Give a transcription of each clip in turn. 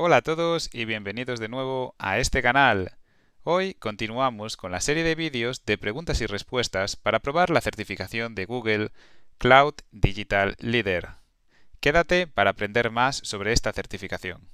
Hola a todos y bienvenidos de nuevo a este canal. Hoy continuamos con la serie de vídeos de preguntas y respuestas para probar la certificación de Google Cloud Digital Leader. Quédate para aprender más sobre esta certificación.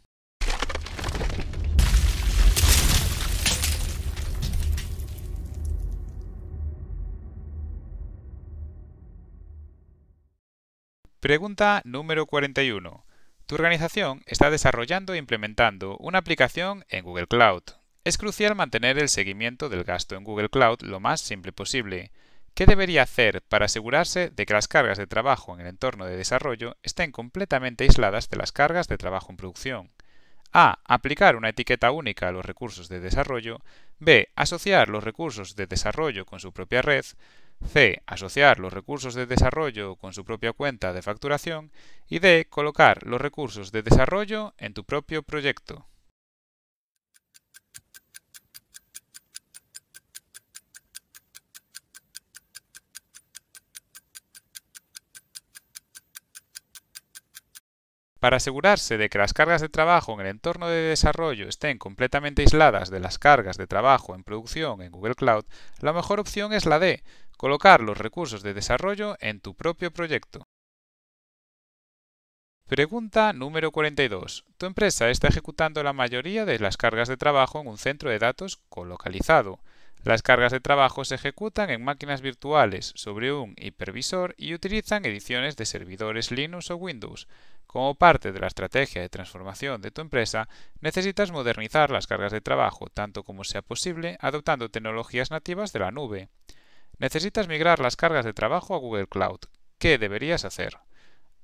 Pregunta número 41. Tu organización está desarrollando e implementando una aplicación en Google Cloud. Es crucial mantener el seguimiento del gasto en Google Cloud lo más simple posible. ¿Qué debería hacer para asegurarse de que las cargas de trabajo en el entorno de desarrollo estén completamente aisladas de las cargas de trabajo en producción? A. Aplicar una etiqueta única a los recursos de desarrollo. B. Asociar los recursos de desarrollo con su propia red. C. Asociar los recursos de desarrollo con su propia cuenta de facturación. Y D. Colocar los recursos de desarrollo en tu propio proyecto. Para asegurarse de que las cargas de trabajo en el entorno de desarrollo estén completamente aisladas de las cargas de trabajo en producción en Google Cloud, la mejor opción es la de colocar los recursos de desarrollo en tu propio proyecto. Pregunta número 42. Tu empresa está ejecutando la mayoría de las cargas de trabajo en un centro de datos colocalizado. Las cargas de trabajo se ejecutan en máquinas virtuales sobre un hipervisor y utilizan ediciones de servidores Linux o Windows. Como parte de la estrategia de transformación de tu empresa, necesitas modernizar las cargas de trabajo tanto como sea posible adoptando tecnologías nativas de la nube. Necesitas migrar las cargas de trabajo a Google Cloud. ¿Qué deberías hacer?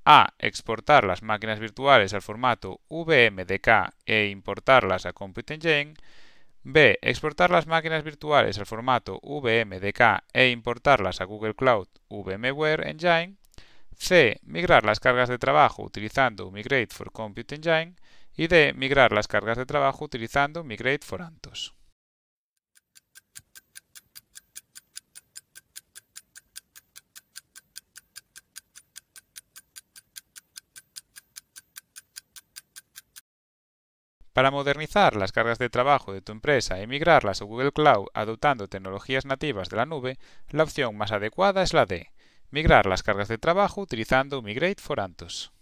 A. Exportar las máquinas virtuales al formato VMDK e importarlas a Compute Engine. B. Exportar las máquinas virtuales al formato VMDK e importarlas a Google Cloud VMware Engine. C. Migrar las cargas de trabajo utilizando Migrate for Compute Engine. Y D. Migrar las cargas de trabajo utilizando Migrate for Anthos. Para modernizar las cargas de trabajo de tu empresa y migrarlas a Google Cloud adoptando tecnologías nativas de la nube, la opción más adecuada es la D, Migrar las cargas de trabajo utilizando Migrate for Antos.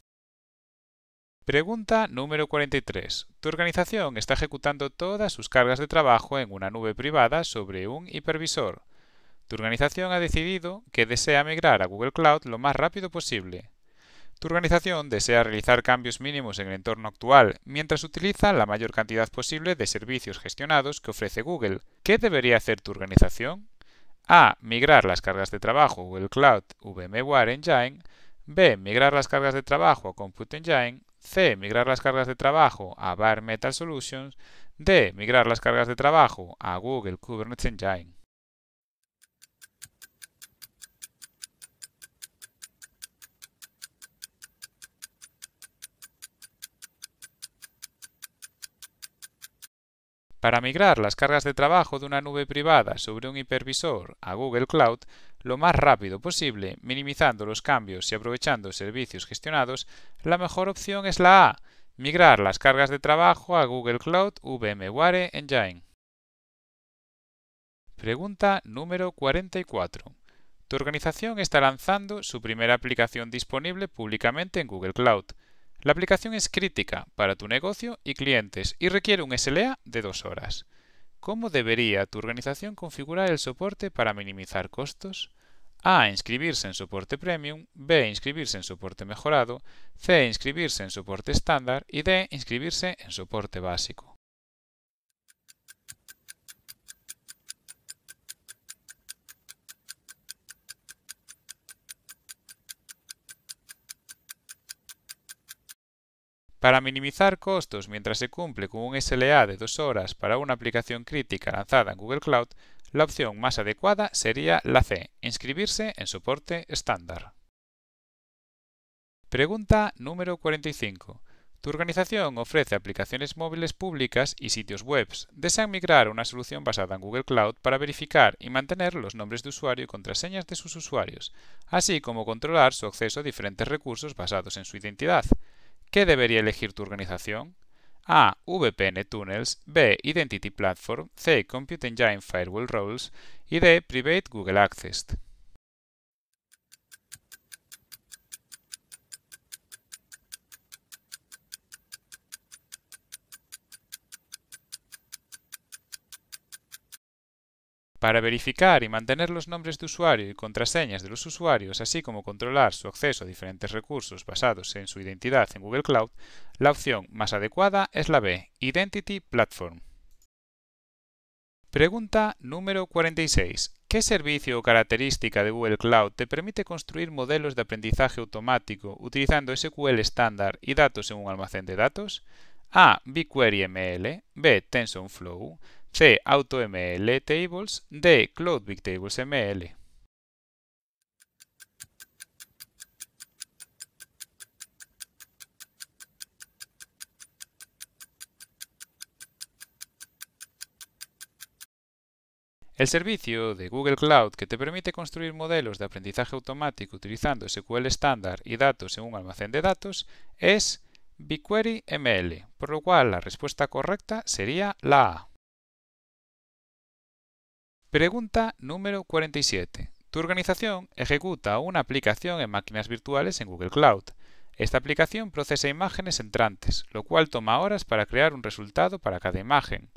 Pregunta número 43. Tu organización está ejecutando todas sus cargas de trabajo en una nube privada sobre un hipervisor. Tu organización ha decidido que desea migrar a Google Cloud lo más rápido posible. Tu organización desea realizar cambios mínimos en el entorno actual mientras utiliza la mayor cantidad posible de servicios gestionados que ofrece Google. ¿Qué debería hacer tu organización? A. Migrar las cargas de trabajo Google Cloud VMware Engine. B. Migrar las cargas de trabajo a Compute Engine. C. Migrar las cargas de trabajo a Bare Metal Solutions. D. Migrar las cargas de trabajo a Google Kubernetes Engine. Para migrar las cargas de trabajo de una nube privada sobre un hipervisor a Google Cloud lo más rápido posible, minimizando los cambios y aprovechando servicios gestionados, la mejor opción es la A, migrar las cargas de trabajo a Google Cloud VMware Engine. Pregunta número 44. Tu organización está lanzando su primera aplicación disponible públicamente en Google Cloud. La aplicación es crítica para tu negocio y clientes y requiere un SLA de dos horas. ¿Cómo debería tu organización configurar el soporte para minimizar costos? A. Inscribirse en soporte premium, B. Inscribirse en soporte mejorado, C. Inscribirse en soporte estándar y D. Inscribirse en soporte básico. Para minimizar costos mientras se cumple con un SLA de dos horas para una aplicación crítica lanzada en Google Cloud, la opción más adecuada sería la C, inscribirse en soporte estándar. Pregunta número 45. ¿Tu organización ofrece aplicaciones móviles públicas y sitios web? ¿Desean migrar a una solución basada en Google Cloud para verificar y mantener los nombres de usuario y contraseñas de sus usuarios, así como controlar su acceso a diferentes recursos basados en su identidad? ¿Qué debería elegir tu organización? A. VPN Tunnels, B. Identity Platform, C. Compute Engine Firewall Roles y D. Private Google Access. Para verificar y mantener los nombres de usuario y contraseñas de los usuarios, así como controlar su acceso a diferentes recursos basados en su identidad en Google Cloud, la opción más adecuada es la B, Identity Platform. Pregunta número 46. ¿Qué servicio o característica de Google Cloud te permite construir modelos de aprendizaje automático utilizando SQL estándar y datos en un almacén de datos? A. BigQuery ML. B. TensorFlow. C. AutoML Tables. D. Cloud Tables ML. El servicio de Google Cloud que te permite construir modelos de aprendizaje automático utilizando SQL estándar y datos en un almacén de datos es BigQuery ML, por lo cual la respuesta correcta sería la A. Pregunta número 47. Tu organización ejecuta una aplicación en máquinas virtuales en Google Cloud. Esta aplicación procesa imágenes entrantes, lo cual toma horas para crear un resultado para cada imagen.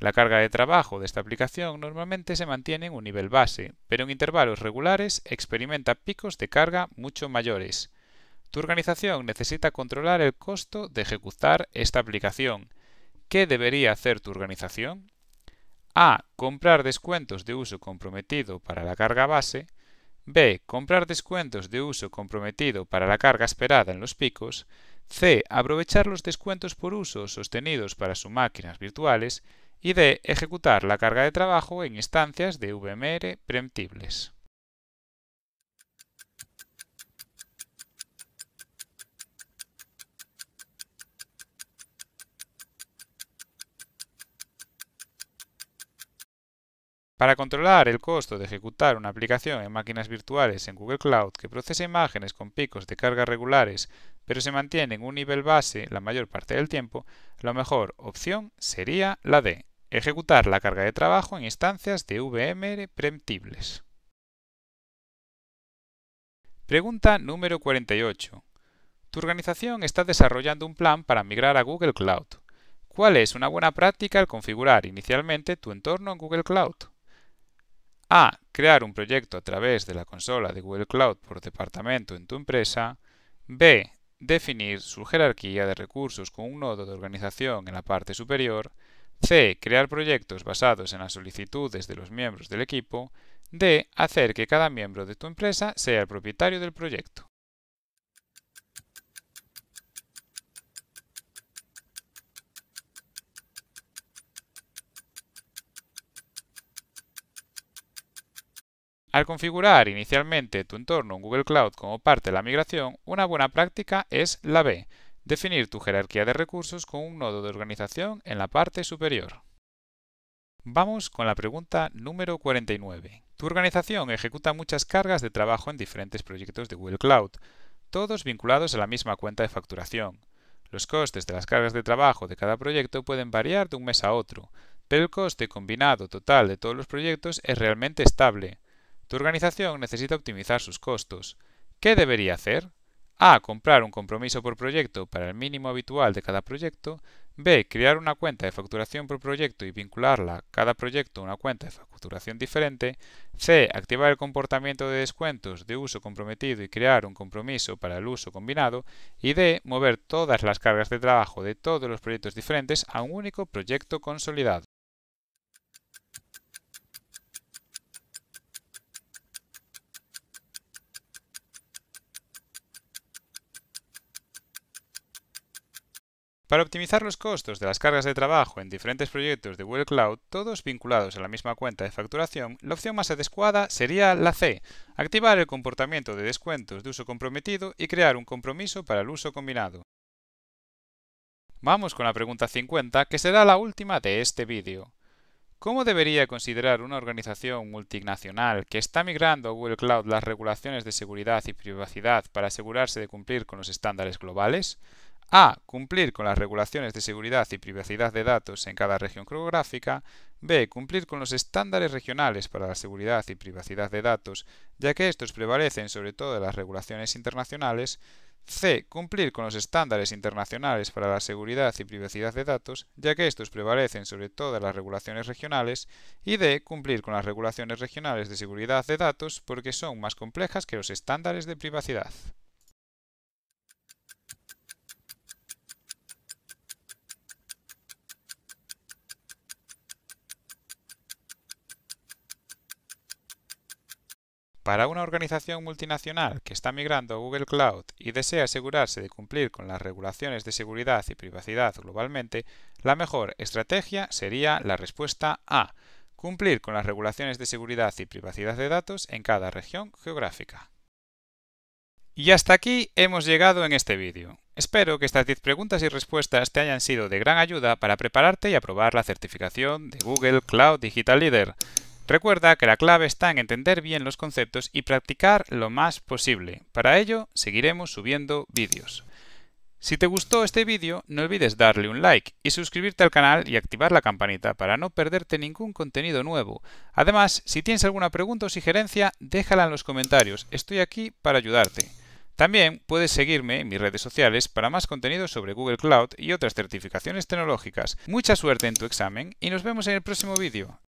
La carga de trabajo de esta aplicación normalmente se mantiene en un nivel base, pero en intervalos regulares experimenta picos de carga mucho mayores. Tu organización necesita controlar el costo de ejecutar esta aplicación. ¿Qué debería hacer tu organización? A. Comprar descuentos de uso comprometido para la carga base. B. Comprar descuentos de uso comprometido para la carga esperada en los picos. C. Aprovechar los descuentos por uso sostenidos para sus máquinas virtuales. Y D. Ejecutar la carga de trabajo en instancias de VMR preemptibles. Para controlar el costo de ejecutar una aplicación en máquinas virtuales en Google Cloud que procesa imágenes con picos de carga regulares pero se mantiene en un nivel base la mayor parte del tiempo, la mejor opción sería la de ejecutar la carga de trabajo en instancias de VM preemptibles. Pregunta número 48. Tu organización está desarrollando un plan para migrar a Google Cloud. ¿Cuál es una buena práctica al configurar inicialmente tu entorno en Google Cloud? A. Crear un proyecto a través de la consola de Google Cloud por departamento en tu empresa. B. Definir su jerarquía de recursos con un nodo de organización en la parte superior. C. Crear proyectos basados en las solicitudes de los miembros del equipo. D. Hacer que cada miembro de tu empresa sea el propietario del proyecto. Al configurar inicialmente tu entorno en Google Cloud como parte de la migración, una buena práctica es la B, definir tu jerarquía de recursos con un nodo de organización en la parte superior. Vamos con la pregunta número 49. Tu organización ejecuta muchas cargas de trabajo en diferentes proyectos de Google Cloud, todos vinculados a la misma cuenta de facturación. Los costes de las cargas de trabajo de cada proyecto pueden variar de un mes a otro, pero el coste combinado total de todos los proyectos es realmente estable, tu organización necesita optimizar sus costos. ¿Qué debería hacer? A. Comprar un compromiso por proyecto para el mínimo habitual de cada proyecto. B. Crear una cuenta de facturación por proyecto y vincularla cada proyecto a una cuenta de facturación diferente. C. Activar el comportamiento de descuentos de uso comprometido y crear un compromiso para el uso combinado. Y D. Mover todas las cargas de trabajo de todos los proyectos diferentes a un único proyecto consolidado. Para optimizar los costos de las cargas de trabajo en diferentes proyectos de Google Cloud, todos vinculados a la misma cuenta de facturación, la opción más adecuada sería la C, activar el comportamiento de descuentos de uso comprometido y crear un compromiso para el uso combinado. Vamos con la pregunta 50, que será la última de este vídeo. ¿Cómo debería considerar una organización multinacional que está migrando a Google Cloud las regulaciones de seguridad y privacidad para asegurarse de cumplir con los estándares globales? A. Cumplir con las regulaciones de seguridad y privacidad de datos en cada región geográfica. B. Cumplir con los estándares regionales para la seguridad y privacidad de datos, ya que estos prevalecen sobre todo las regulaciones internacionales. C. Cumplir con los estándares internacionales para la seguridad y privacidad de datos, ya que estos prevalecen sobre todas las regulaciones regionales. Y D. Cumplir con las regulaciones regionales de seguridad de datos porque son más complejas que los estándares de privacidad. Para una organización multinacional que está migrando a Google Cloud y desea asegurarse de cumplir con las regulaciones de seguridad y privacidad globalmente, la mejor estrategia sería la respuesta A. Cumplir con las regulaciones de seguridad y privacidad de datos en cada región geográfica. Y hasta aquí hemos llegado en este vídeo. Espero que estas 10 preguntas y respuestas te hayan sido de gran ayuda para prepararte y aprobar la certificación de Google Cloud Digital Leader. Recuerda que la clave está en entender bien los conceptos y practicar lo más posible. Para ello, seguiremos subiendo vídeos. Si te gustó este vídeo, no olvides darle un like y suscribirte al canal y activar la campanita para no perderte ningún contenido nuevo. Además, si tienes alguna pregunta o sugerencia, déjala en los comentarios. Estoy aquí para ayudarte. También puedes seguirme en mis redes sociales para más contenido sobre Google Cloud y otras certificaciones tecnológicas. Mucha suerte en tu examen y nos vemos en el próximo vídeo.